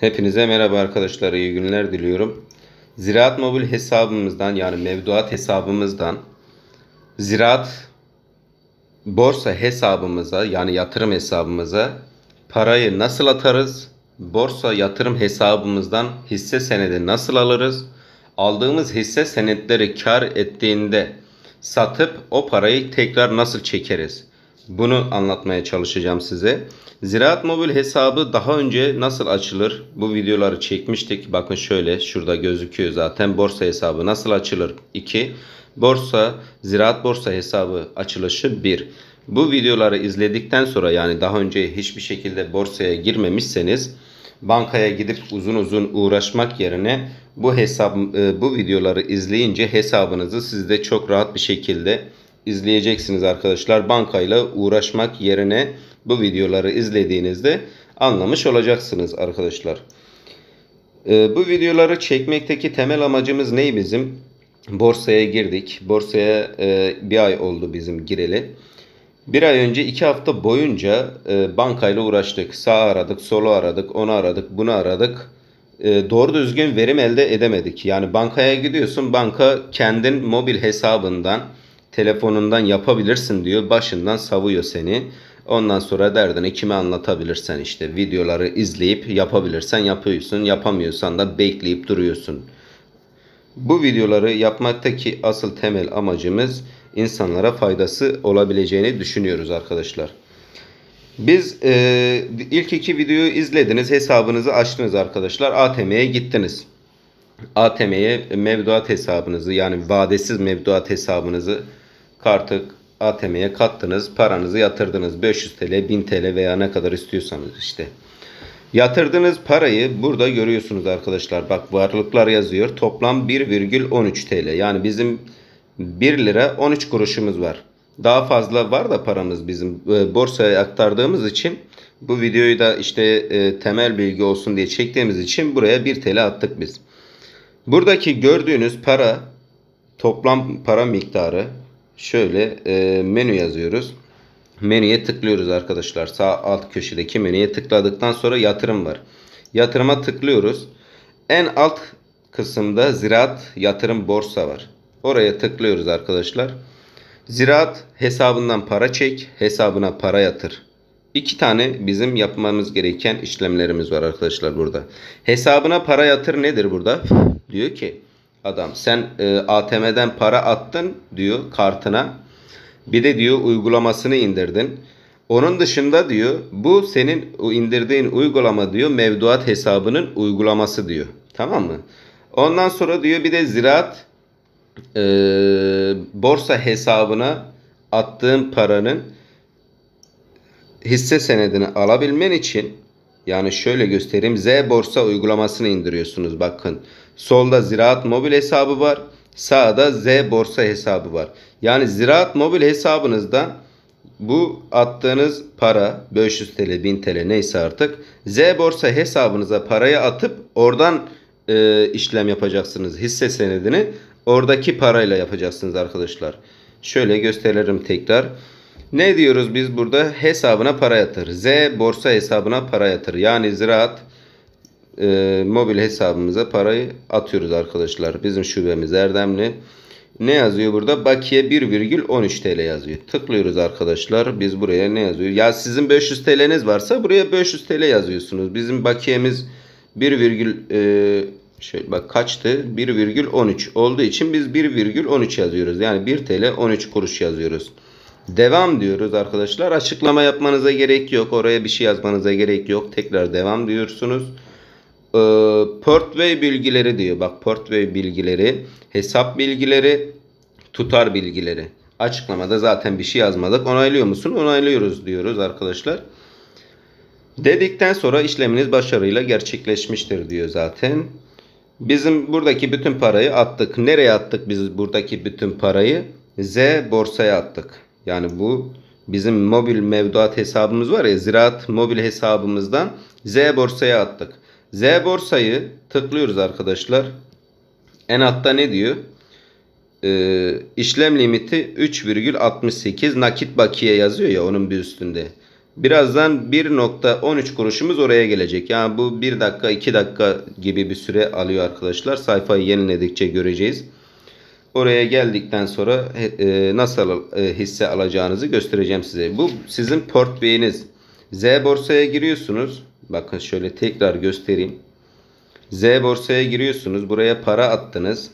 Hepinize merhaba arkadaşlar. İyi günler diliyorum. Ziraat mobil hesabımızdan yani mevduat hesabımızdan ziraat borsa hesabımıza yani yatırım hesabımıza parayı nasıl atarız? Borsa yatırım hesabımızdan hisse senedi nasıl alırız? Aldığımız hisse senetleri kar ettiğinde satıp o parayı tekrar nasıl çekeriz? Bunu anlatmaya çalışacağım size. Ziraat mobil hesabı daha önce nasıl açılır? Bu videoları çekmiştik. Bakın şöyle şurada gözüküyor zaten. Borsa hesabı nasıl açılır? 2. Borsa, ziraat borsa hesabı açılışı 1. Bu videoları izledikten sonra yani daha önce hiçbir şekilde borsaya girmemişseniz bankaya gidip uzun uzun uğraşmak yerine bu hesap e, bu videoları izleyince hesabınızı sizde çok rahat bir şekilde izleyeceksiniz arkadaşlar. Bankayla uğraşmak yerine bu videoları izlediğinizde anlamış olacaksınız arkadaşlar. Ee, bu videoları çekmekteki temel amacımız ne bizim? Borsaya girdik. Borsaya e, bir ay oldu bizim gireli. Bir ay önce iki hafta boyunca e, bankayla uğraştık. Sağ aradık, solu aradık, onu aradık, bunu aradık. E, doğru düzgün verim elde edemedik. Yani bankaya gidiyorsun, banka kendin mobil hesabından telefonundan yapabilirsin diyor. Başından savuyor seni. Ondan sonra derdini kime anlatabilirsen işte videoları izleyip yapabilirsen yapıyorsun. Yapamıyorsan da bekleyip duruyorsun. Bu videoları yapmaktaki asıl temel amacımız insanlara faydası olabileceğini düşünüyoruz arkadaşlar. Biz e, ilk iki videoyu izlediniz, hesabınızı açtınız arkadaşlar, ATM'ye gittiniz. ATM'ye mevduat hesabınızı yani vadesiz mevduat hesabınızı kartı ATM'ye kattınız, paranızı yatırdınız. 500 TL, 1000 TL veya ne kadar istiyorsanız işte. Yatırdığınız parayı burada görüyorsunuz arkadaşlar. Bak varlıklar yazıyor. Toplam 1,13 TL. Yani bizim 1 lira 13 kuruşumuz var. Daha fazla var da paramız bizim e, borsaya aktardığımız için bu videoyu da işte e, temel bilgi olsun diye çektiğimiz için buraya 1 TL attık biz. Buradaki gördüğünüz para toplam para miktarı şöyle e, menü yazıyoruz. Menüye tıklıyoruz arkadaşlar. Sağ alt köşedeki menüye tıkladıktan sonra yatırım var. Yatırıma tıklıyoruz. En alt kısımda ziraat yatırım borsa var. Oraya tıklıyoruz arkadaşlar. Ziraat hesabından para çek, hesabına para yatır. İki tane bizim yapmamız gereken işlemlerimiz var arkadaşlar burada. Hesabına para yatır nedir burada? Diyor ki adam. Sen e, ATM'den para attın diyor kartına. Bir de diyor uygulamasını indirdin. Onun dışında diyor bu senin indirdiğin uygulama diyor mevduat hesabının uygulaması diyor. Tamam mı? Ondan sonra diyor bir de ziraat e, borsa hesabına attığın paranın hisse senedini alabilmen için yani şöyle göstereyim Z borsa uygulamasını indiriyorsunuz bakın. Solda Ziraat Mobil hesabı var. Sağda Z Borsa hesabı var. Yani Ziraat Mobil hesabınızda bu attığınız para 500 TL 1000 TL neyse artık Z Borsa hesabınıza parayı atıp oradan e, işlem yapacaksınız. Hisse senedini oradaki parayla yapacaksınız arkadaşlar. Şöyle gösteririm tekrar. Ne diyoruz biz burada? Hesabına para yatır. Z borsa hesabına para yatır. Yani ziraat e, mobil hesabımıza parayı atıyoruz arkadaşlar. Bizim şubemiz Erdemli. Ne yazıyor burada? Bakiye 1,13 TL yazıyor. Tıklıyoruz arkadaşlar. Biz buraya ne yazıyor? Ya sizin 500 TL'niz varsa buraya 500 TL yazıyorsunuz. Bizim bakiyemiz 1, e, şöyle bak kaçtı? 1,13 olduğu için biz 1,13 yazıyoruz. Yani 1 TL 13 kuruş yazıyoruz. Devam diyoruz arkadaşlar. Açıklama yapmanıza gerek yok. Oraya bir şey yazmanıza gerek yok. Tekrar devam diyorsunuz e, Portway bilgileri diyor. Bak Portway bilgileri, hesap bilgileri, tutar bilgileri. Açıklamada zaten bir şey yazmadık. Onaylıyor musun? Onaylıyoruz diyoruz arkadaşlar. Dedikten sonra işleminiz başarıyla gerçekleşmiştir diyor zaten. Bizim buradaki bütün parayı attık. Nereye attık biz buradaki bütün parayı? Z borsaya attık. Yani bu bizim mobil mevduat hesabımız var ya ziraat mobil hesabımızdan Z borsaya attık. Z borsayı tıklıyoruz arkadaşlar. En altta ne diyor? Ee, işlem limiti 3,68 nakit bakiye yazıyor ya onun bir üstünde. Birazdan 1.13 kuruşumuz oraya gelecek. Yani bu 1 dakika 2 dakika gibi bir süre alıyor arkadaşlar. Sayfayı yeniledikçe göreceğiz. Oraya geldikten sonra e, nasıl e, hisse alacağınızı göstereceğim size. Bu sizin portföyünüz. Z borsaya giriyorsunuz. Bakın şöyle tekrar göstereyim. Z borsaya giriyorsunuz. Buraya para attınız.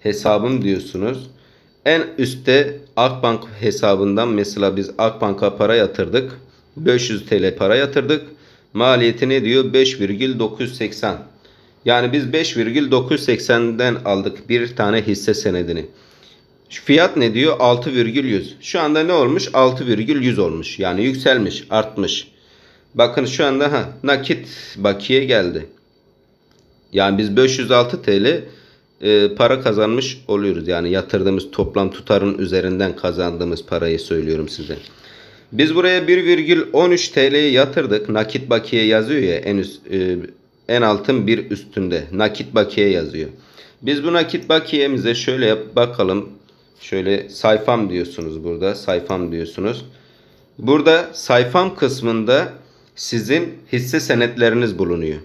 Hesabım diyorsunuz. En üstte Akbank hesabından mesela biz Akbank'a para yatırdık. 500 TL para yatırdık. Maliyeti ne diyor? 5,980. Yani biz 5,980'den aldık bir tane hisse senedini. Fiyat ne diyor? 6,100. Şu anda ne olmuş? 6,100 olmuş. Yani yükselmiş, artmış. Bakın şu anda ha, nakit bakiye geldi. Yani biz 506 TL e, para kazanmış oluyoruz. Yani yatırdığımız toplam tutarın üzerinden kazandığımız parayı söylüyorum size. Biz buraya 1,13 TL'yi yatırdık. Nakit bakiye yazıyor ya en üst e, en altın bir üstünde nakit bakiye yazıyor. Biz bu nakit bakiyemize şöyle yap, bakalım. Şöyle sayfam diyorsunuz burada. Sayfam diyorsunuz. Burada sayfam kısmında sizin hisse senetleriniz bulunuyor.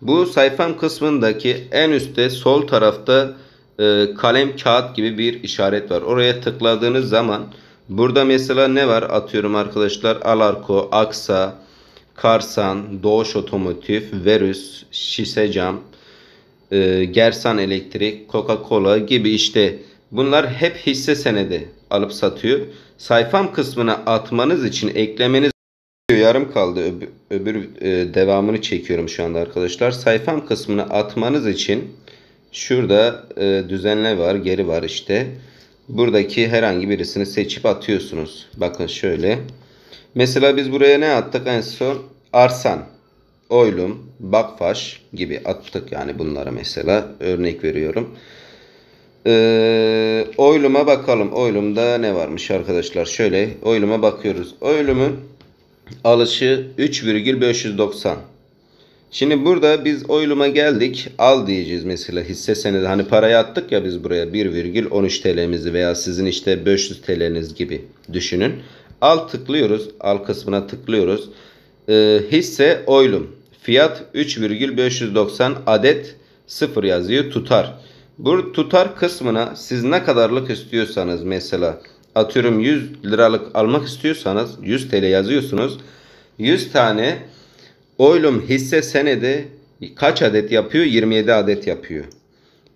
Bu sayfam kısmındaki en üstte sol tarafta e, kalem kağıt gibi bir işaret var. Oraya tıkladığınız zaman burada mesela ne var? Atıyorum arkadaşlar Alarko, Aksa, Karsan, Doğuş Otomotiv, Verüs, Şisecam, e, Gersan Elektrik, Coca-Cola gibi işte bunlar hep hisse senedi alıp satıyor. Sayfam kısmına atmanız için eklemeniz yarım kaldı. Öb öbür e, devamını çekiyorum şu anda arkadaşlar. Sayfam kısmını atmanız için şurada e, düzenle var, geri var işte. Buradaki herhangi birisini seçip atıyorsunuz. Bakın şöyle. Mesela biz buraya ne attık en son? Arsan, Oylum, Bakfaş gibi attık yani bunlara mesela örnek veriyorum. Ee, oyluma bakalım. Oylumda ne varmış arkadaşlar? Şöyle oyluma bakıyoruz. Oylumun alışı 3,590. Şimdi burada biz oyluma geldik. Al diyeceğiz mesela hisse senedi. Hani parayı attık ya biz buraya 1,13 TL'mizi veya sizin işte 500 TL'niz gibi düşünün. Al tıklıyoruz. Al kısmına tıklıyoruz. Ee, hisse oylum. Fiyat 3,590 adet 0 yazıyor tutar. Bu tutar kısmına siz ne kadarlık istiyorsanız mesela atıyorum 100 liralık almak istiyorsanız 100 TL yazıyorsunuz. 100 tane oylum hisse senedi kaç adet yapıyor? 27 adet yapıyor.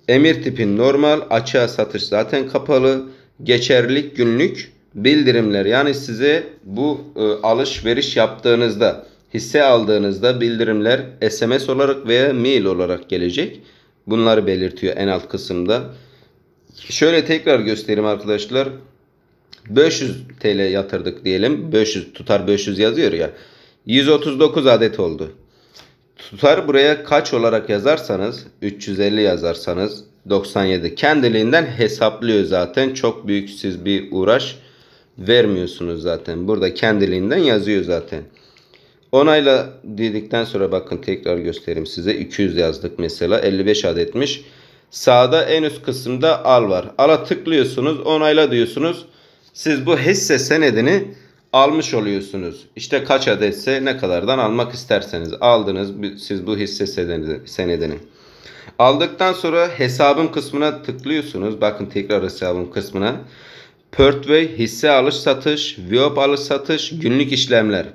Emir tipi normal açığa satış zaten kapalı. Geçerlilik günlük bildirimler yani size bu e, alışveriş yaptığınızda hisse aldığınızda bildirimler SMS olarak veya mail olarak gelecek. Bunları belirtiyor en alt kısımda. Şöyle tekrar göstereyim arkadaşlar. 500 TL yatırdık diyelim. 500 tutar 500 yazıyor ya. 139 adet oldu. Tutar buraya kaç olarak yazarsanız 350 yazarsanız 97 kendiliğinden hesaplıyor zaten. Çok büyük siz bir uğraş vermiyorsunuz zaten. Burada kendiliğinden yazıyor zaten. Onayla dedikten sonra bakın tekrar göstereyim size. 200 yazdık mesela 55 adetmiş. Sağda en üst kısımda al var. Ala tıklıyorsunuz onayla diyorsunuz siz bu hisse senedini almış oluyorsunuz. İşte kaç adetse ne kadardan almak isterseniz aldınız siz bu hisse senedini. Aldıktan sonra hesabım kısmına tıklıyorsunuz. Bakın tekrar hesabım kısmına. Pertway hisse alış satış, Viop alış satış, günlük işlemler.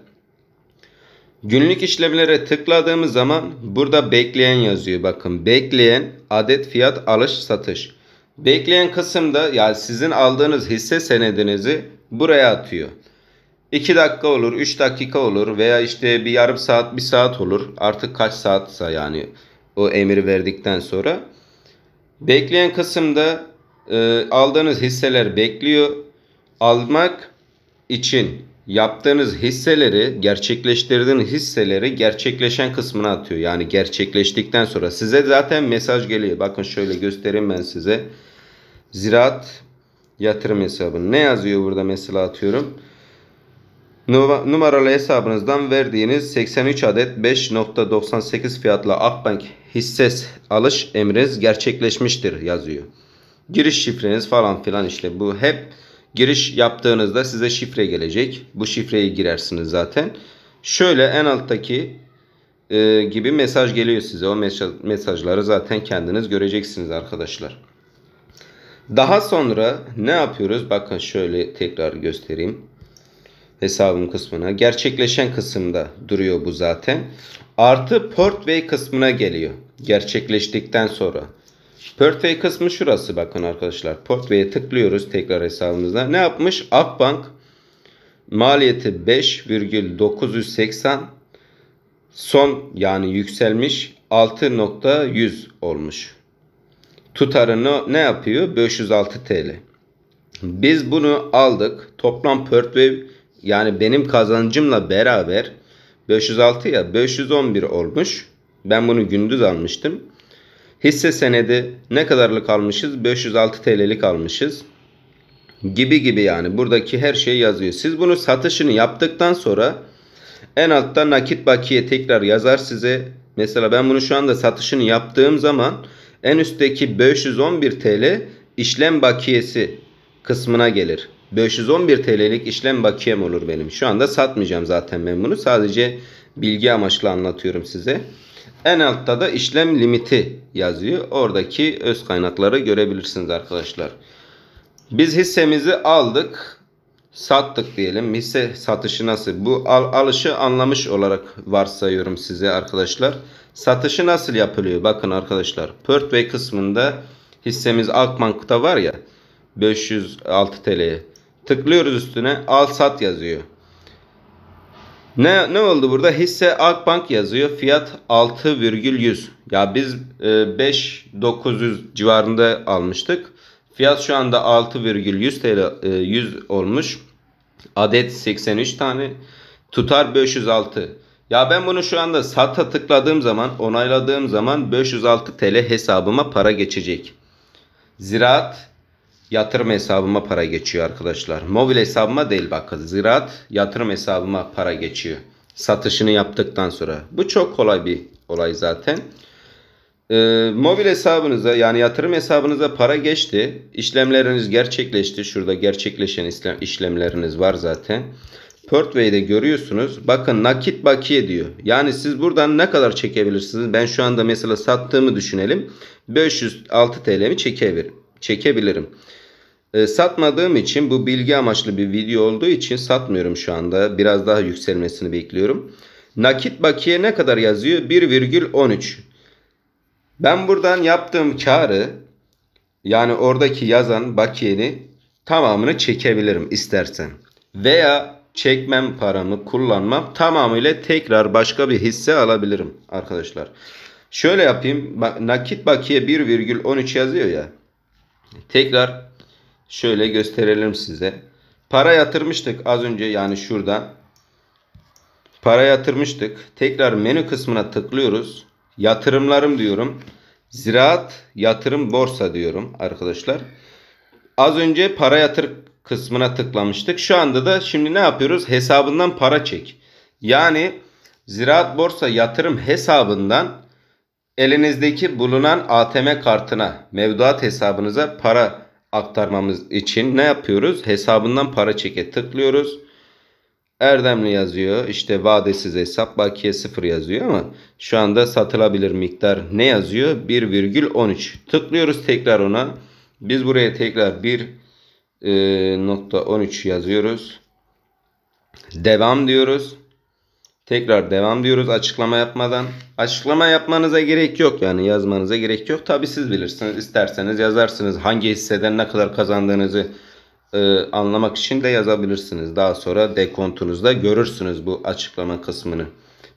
Günlük işlemlere tıkladığımız zaman burada bekleyen yazıyor. Bakın bekleyen adet fiyat alış satış. Bekleyen kısımda yani sizin aldığınız hisse senedinizi buraya atıyor. 2 dakika olur, 3 dakika olur veya işte bir yarım saat, bir saat olur. Artık kaç saatsa yani o emir verdikten sonra. Bekleyen kısımda e, aldığınız hisseler bekliyor. Almak için yaptığınız hisseleri, gerçekleştirdiğiniz hisseleri gerçekleşen kısmına atıyor. Yani gerçekleştikten sonra size zaten mesaj geliyor. Bakın şöyle göstereyim ben size. Ziraat yatırım hesabı. Ne yazıyor burada mesela atıyorum? Numaralı hesabınızdan verdiğiniz 83 adet 5.98 fiyatla Akbank hisses alış emriniz gerçekleşmiştir yazıyor. Giriş şifreniz falan filan işte bu hep Giriş yaptığınızda size şifre gelecek. Bu şifreyi girersiniz zaten. Şöyle en alttaki e, gibi mesaj geliyor size. O mesaj mesajları zaten kendiniz göreceksiniz arkadaşlar. Daha sonra ne yapıyoruz? Bakın şöyle tekrar göstereyim. Hesabım kısmına. Gerçekleşen kısımda duruyor bu zaten. Artı port Portway kısmına geliyor. Gerçekleştikten sonra. Portföy kısmı şurası bakın arkadaşlar. Portföy'e tıklıyoruz tekrar hesabımızda. Ne yapmış? Akbank maliyeti 5,980 son yani yükselmiş 6.100 olmuş. Tutarını ne yapıyor? 506 TL. Biz bunu aldık. Toplam Portföy yani benim kazancımla beraber 506 ya 511 olmuş. Ben bunu gündüz almıştım. Hisse senedi ne kadarlık almışız? 506 TL'lik almışız. Gibi gibi yani buradaki her şey yazıyor. Siz bunu satışını yaptıktan sonra en altta nakit bakiye tekrar yazar size. Mesela ben bunu şu anda satışını yaptığım zaman en üstteki 511 TL işlem bakiyesi kısmına gelir. 511 TL'lik işlem bakiyem olur benim. Şu anda satmayacağım zaten ben bunu. Sadece bilgi amaçlı anlatıyorum size. En altta da işlem limiti yazıyor. Oradaki öz kaynakları görebilirsiniz arkadaşlar. Biz hissemizi aldık. Sattık diyelim. Hisse satışı nasıl? Bu al, alışı anlamış olarak varsayıyorum size arkadaşlar. Satışı nasıl yapılıyor? Bakın arkadaşlar. Portföy kısmında hissemiz Akbank'ta var ya. 506 TL'ye. Tıklıyoruz üstüne. Al sat yazıyor. Ne, ne oldu burada? Hisse Akbank yazıyor. Fiyat 6,100. Ya biz e, 5.900 civarında almıştık. Fiyat şu anda 6,100 TL e, 100 olmuş. Adet 83 tane. Tutar 506. Ya ben bunu şu anda sata tıkladığım zaman, onayladığım zaman 506 TL hesabıma para geçecek. Ziraat yatırım hesabıma para geçiyor arkadaşlar. Mobil hesabıma değil bakın. ziraat yatırım hesabıma para geçiyor. Satışını yaptıktan sonra. Bu çok kolay bir olay zaten. Ee, mobil hesabınıza yani yatırım hesabınıza para geçti. İşlemleriniz gerçekleşti. Şurada gerçekleşen işlem, işlemleriniz var zaten. Portway'de görüyorsunuz. Bakın nakit bakiye diyor. Yani siz buradan ne kadar çekebilirsiniz? Ben şu anda mesela sattığımı düşünelim. 506 mi çekebilirim. çekebilirim. Ee, satmadığım için bu bilgi amaçlı bir video olduğu için satmıyorum şu anda. Biraz daha yükselmesini bekliyorum. Nakit bakiye ne kadar yazıyor? 1,13. Ben buradan yaptığım karı yani oradaki yazan bakiyeni tamamını çekebilirim istersen. Veya çekmem paramı kullanmam tamamıyla tekrar başka bir hisse alabilirim arkadaşlar. Şöyle yapayım. Nakit bakiye 1,13 yazıyor ya. Tekrar Şöyle gösterelim size. Para yatırmıştık az önce yani şurada. Para yatırmıştık. Tekrar menü kısmına tıklıyoruz. Yatırımlarım diyorum. Ziraat yatırım borsa diyorum arkadaşlar. Az önce para yatır kısmına tıklamıştık. Şu anda da şimdi ne yapıyoruz? Hesabından para çek. Yani ziraat borsa yatırım hesabından elinizdeki bulunan ATM kartına, mevduat hesabınıza para aktarmamız için ne yapıyoruz? Hesabından para çeke tıklıyoruz. Erdemli yazıyor. İşte vadesiz hesap bakiye 0 yazıyor ama şu anda satılabilir miktar ne yazıyor? 1,13. Tıklıyoruz tekrar ona. Biz buraya tekrar 1.13 e, yazıyoruz. Devam diyoruz. Tekrar devam diyoruz açıklama yapmadan. Açıklama yapmanıza gerek yok yani yazmanıza gerek yok. Tabi siz bilirsiniz isterseniz yazarsınız. Hangi hisseden ne kadar kazandığınızı e, anlamak için de yazabilirsiniz. Daha sonra dekontunuzda görürsünüz bu açıklama kısmını.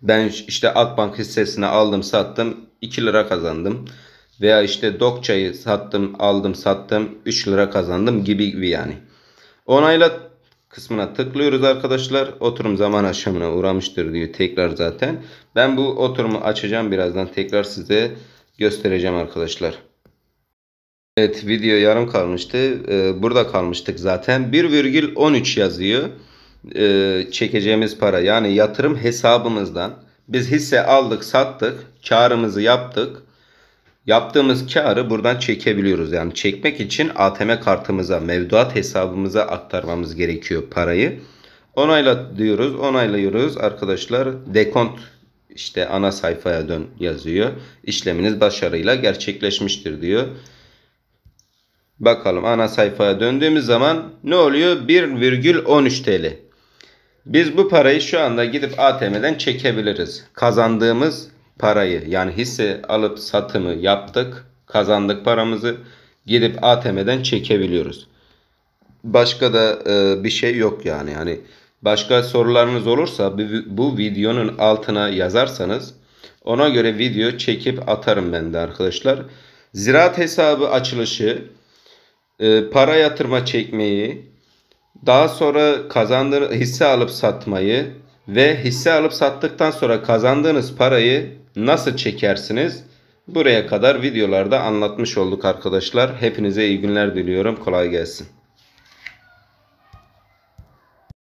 Ben işte Akbank hissesini aldım sattım 2 lira kazandım. Veya işte Dokça'yı sattım aldım sattım 3 lira kazandım gibi gibi yani. Onayla kısmına tıklıyoruz arkadaşlar. Oturum zaman aşamına uğramıştır diyor tekrar zaten. Ben bu oturumu açacağım birazdan tekrar size göstereceğim arkadaşlar. Evet video yarım kalmıştı. Ee, burada kalmıştık zaten. 1,13 yazıyor. Ee, çekeceğimiz para yani yatırım hesabımızdan biz hisse aldık sattık karımızı yaptık Yaptığımız karı buradan çekebiliyoruz. Yani çekmek için ATM kartımıza, mevduat hesabımıza aktarmamız gerekiyor parayı. Onayla diyoruz, onaylıyoruz arkadaşlar. Dekont işte ana sayfaya dön yazıyor. İşleminiz başarıyla gerçekleşmiştir diyor. Bakalım ana sayfaya döndüğümüz zaman ne oluyor? 1,13 TL. Biz bu parayı şu anda gidip ATM'den çekebiliriz. Kazandığımız parayı yani hisse alıp satımı yaptık. Kazandık paramızı. Gidip ATM'den çekebiliyoruz. Başka da e, bir şey yok yani. Yani başka sorularınız olursa bu videonun altına yazarsanız ona göre video çekip atarım ben de arkadaşlar. Ziraat hesabı açılışı, e, para yatırma çekmeyi, daha sonra kazandır hisse alıp satmayı, ve hisse alıp sattıktan sonra kazandığınız parayı nasıl çekersiniz? Buraya kadar videolarda anlatmış olduk arkadaşlar. Hepinize iyi günler diliyorum. Kolay gelsin.